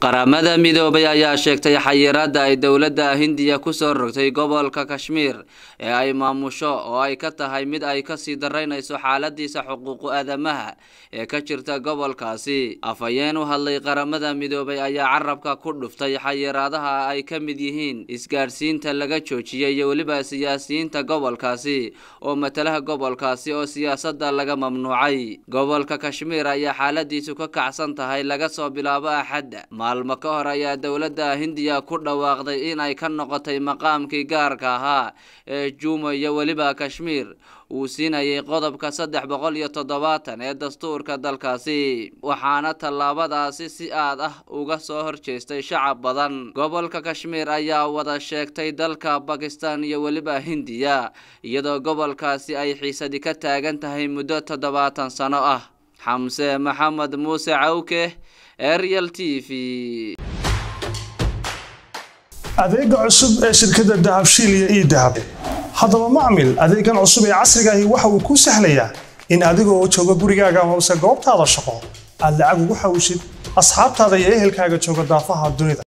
qaramada midoobay ayaa sheegtay xayiraada ay dowladda hindiya ku soo rogtay gobolka kashmiir ee ay maamusho oo ay ka tahay mid ay ka sii daraynayso xaaladiisa xuquuqu aadamaha ee ka jirta gobolkaasi afhayeen u hadlay qaramada midoobay ayaa carabka ku dhuftay xayiraadaha ay ka mid yihiin isgaadhsiinta laga joojiyey iyo weliba siyaasiyiinta gobolkaasi oo matalaha gobolkaasi oo siyaasadda laga mamnuucay gobolka kashmiir ayaa xaaladiisu ka kacsan tahay laga soo bilaabo axadda maalmo ka hor ayaa dowladda hindiya ku dhawaaqday inay ka noqotay maqaamkii gaarka ahaa ee jumo iyo weliba kashmiir uu siinayay qodobka saddex boqol iyo toddobaatan ee dastuurka dalkaasi waxaana tallaabadaasi si aad ah uga soo horjeestay shacab badan gobolka kashmiir ayaa wada sheegtay dalka bakistan iyo weliba hindiya iyadoo gobolkaasi ay xiisadi ka taagan tahay muddo toddobaatan sano ah xamse maxamed muuse cawke arial t v adeega cusub ee shirkadda dahabshiil iyo ii dahab haddaba macmil adeegan cusub ee casrigaahi waxa uu kuu sahlayaa in adigoo jooga gurigaaga amase goobtaada shaqo aad lacag ugu xawshid asxaabtaada iyo ehelkaaga jooga daafaha dunida